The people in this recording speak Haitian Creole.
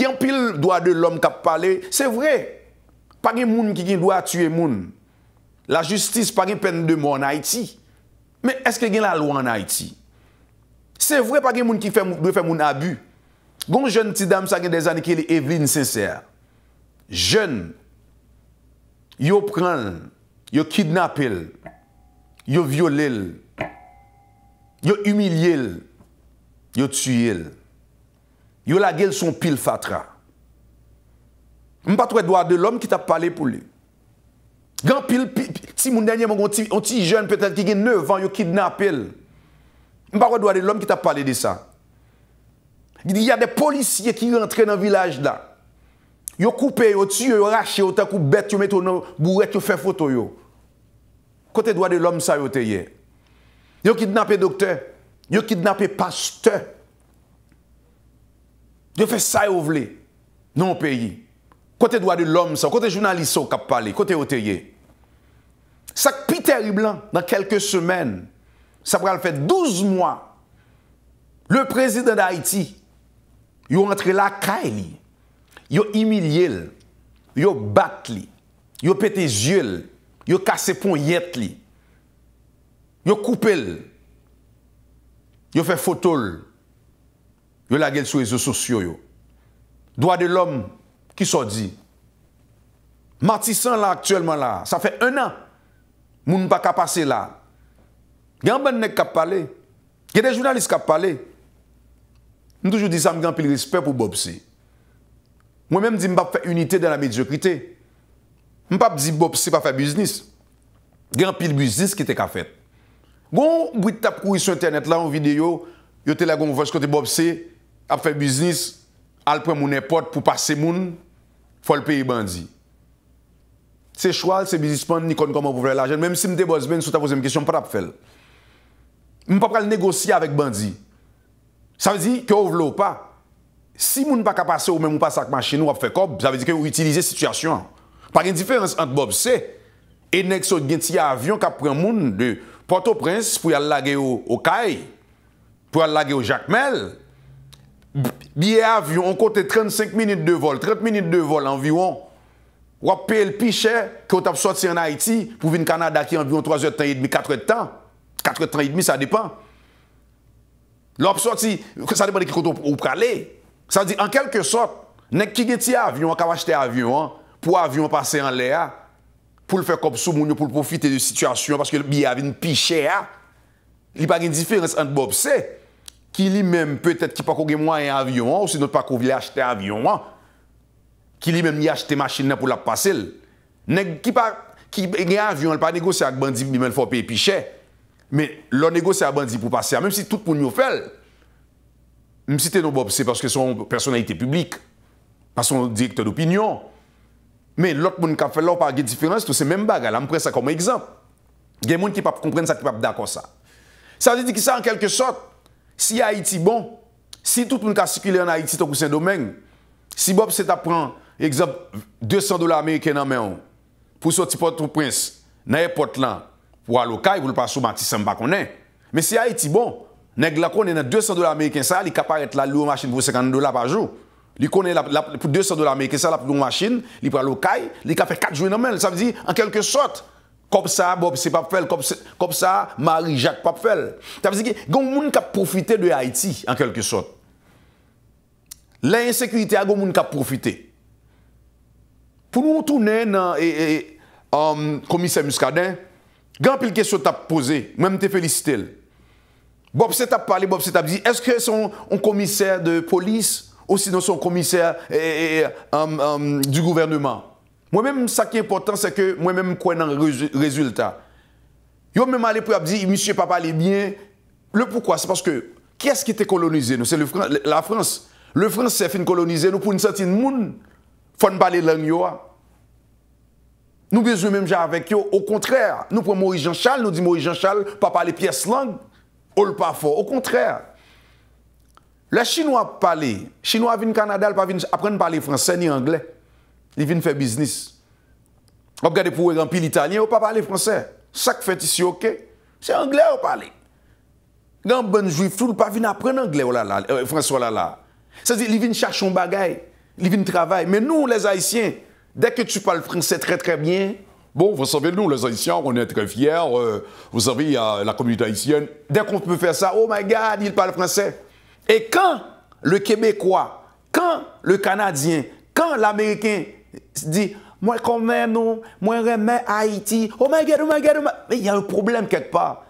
gen pil doa de lom kap pale, se vre, pa gen moun ki gen doa tue moun, la justis pa gen pen de moun a iti, men eske gen la lwa an a iti, se vre pa gen moun ki fè moun abu, goun jen ti dam sa gen de zanike li evli nse ser, jen, yo pran, yo kidnap el, yo violel, yo umilyel, yo tuyel, Yo la gel son pil fatra. Mpa twe dwa de l'om ki ta pale pou li. Gan pil, ti moun denye mwen, onti jen petal ki gen 9 an yo kidnapil. Mpa kwa dwa de l'om ki ta pale di sa. Di di ya de polisye ki yu entre nan vilaj da. Yo koupe yo, ti yo rache yo, yo takou bet yo meto nou, bourek yo fe foto yo. Kote dwa de l'om sa yo te ye. Yo kidnapil dokte, yo kidnapil pasteur. Yo fè sa yo vle nan o peyi. Kote doa de lom sa, kote jounaliso kap pale, kote oteye. Sak pi teri blan nan kelke semen, sa pral fè 12 mwa, le prezident da Haiti, yo entre la kae li, yo imilye li, yo bat li, yo pete zye li, yo kase pon yet li, yo koupe li, yo fè fotol li, yo la gel sou e zo sou syo yo. Dwa de l'om ki sou di. Matisan la aktuelman la, sa fe en an, moun pa kapase bon la. Gen ben nek kap pale, gen de jounalist kap pale. Mwen toujou di sa mwen gen pil risper pou bobsi. Mwen menm di mba pfe unité de la mediokrite. Mwen pa pzi bobsi pa fè biznis. Gen pil biznis ki te kap fèt. Goun mwit tap kouy sou internet la, yo te la goun vwesh kote bobsi, ap fe biznis al pren moun e pot pou pase moun fol peyi bandi. Se chwal se biznisman ni kon kon moun pou vre lajen, menm si mde bozmen sou ta vozem kisyon, mpata ap fel. Mpap kal negosi avek bandi. Sa vezi ki ou vlo pa. Si moun pa kapase ou menmou pa sakman chenou ap fe kob, sa vezi ki ou utilize situasyon. Par indiferens ant bob se, enek so ginti avyon kap pren moun de poto prins pou yal lage ou okay, pou yal lage ou jakmel, pou yal lage ou okay, Biye avyon, an kote 35 minite de vol, 30 minite de vol an viyon, wap peye l piche ki wap ap soti an Haiti pou vin Kanada ki an viyon 3 et tan yedmi, 4 et tan, 4 et tan yedmi sa depan. L wap soti, sa depan de ki koto ou prale. Sa di, an kelke sot, nek ki geti avyon, ak avache te avyon, pou avyon pase an le a, pou l fe kop sou moun yo, pou l profite de situasyon, paske biye avyon piche a, li pa gen difirans an bobsè. Ki li men, peut-être ki pa kou gemwa en avyon an, ou si not pa kou vil achete avyon an, ki li men li achete machin nan pou la pou pase l. Nè, ki pa, ki gen avyon an, l pa negosye ak bandi, mi men fò pe epi chè, men lò negosye ak bandi pou pase an, mèm si tout pou nou fèl, mèm si te nou bopse, paske son personnalite publik, paske son direktor d'opinyon, men lòt moun kap fèl lò pa ge diferans, tou se mèm bagal, am pre sa kom ek zan. Gen moun ki pap kompren sa ki pap da kon sa. Sa di di ki sa an kelke sot, Si Haïti bon, si tout moun ka sikile an Haïti ton kousen domeng, si bop se ta pran, egzop, 200 dolar Ameriken nan men ou, pou soti pot ou prins, naye pot lan, pou alo kay, pou l pa sou mati sempa konen. Men si Haïti bon, neg lakon ene 200 dolar Ameriken sa, li ka paret la lou machin pou 51 dolar pa jou. Li konen la pou 200 dolar Ameriken sa, la pou lou machin, li pran alo kay, li ka fe 4 jouen nan men, sa vizi, an kelke sot. Comme ça, Bob, c'est pas fait. Comme, ça, Marie-Jacques, pas fait. Ça veut dire qu'il y a des gens qui profité de Haïti, en quelque sorte. L'insécurité, il y a des profité. Pour nous tourner dans le um, commissaire Muscadin, il y a des questions que tu posées. Même te félicite. Bob, c'est parlé, Bob, c'est dit est-ce que un commissaire de police ou sinon son un commissaire um, um, du gouvernement Mwen mèm sa ki important se ke mwen mèm kwen nan rezultat. Yo mèm ale pou ap di, misye papa li bien, le poukwa? Se paske, kes ki te kolonize nou? Se la Frans, le Frans se fin kolonize nou pou nisantin moun, fon pale lang yo a. Nou bezou mèm jan avek yo, ou kontrèr, nou pou mori jan chal, nou di mori jan chal, papa li piyes lang, ou l pa fo, ou kontrèr. La Chinwa pale, Chinwa vin Kanada, apren pale Fransen ni Anglè. il vient faire business. Regardez pour remplir l'italien, on ne parle pas français. Chaque que fait ici, ok, c'est anglais, on parle. Grand bon juif, tout le pas apprendre anglais, oh là là, euh, François oh là là. C'est-à-dire, il vient chercher un bagage, il vient travailler. Mais nous, les Haïtiens, dès que tu parles français très très bien, Bon, vous savez, nous, les Haïtiens, on est très fiers. Euh, vous savez, il y a la communauté haïtienne. Dès qu'on peut faire ça, oh my God, il parle français. Et quand le Québécois, quand le Canadien, quand l'Américain dit « moi quand même, non, moi remets Haïti. Oh my god, oh my god, oh my... Mais il y a un problème quelque part.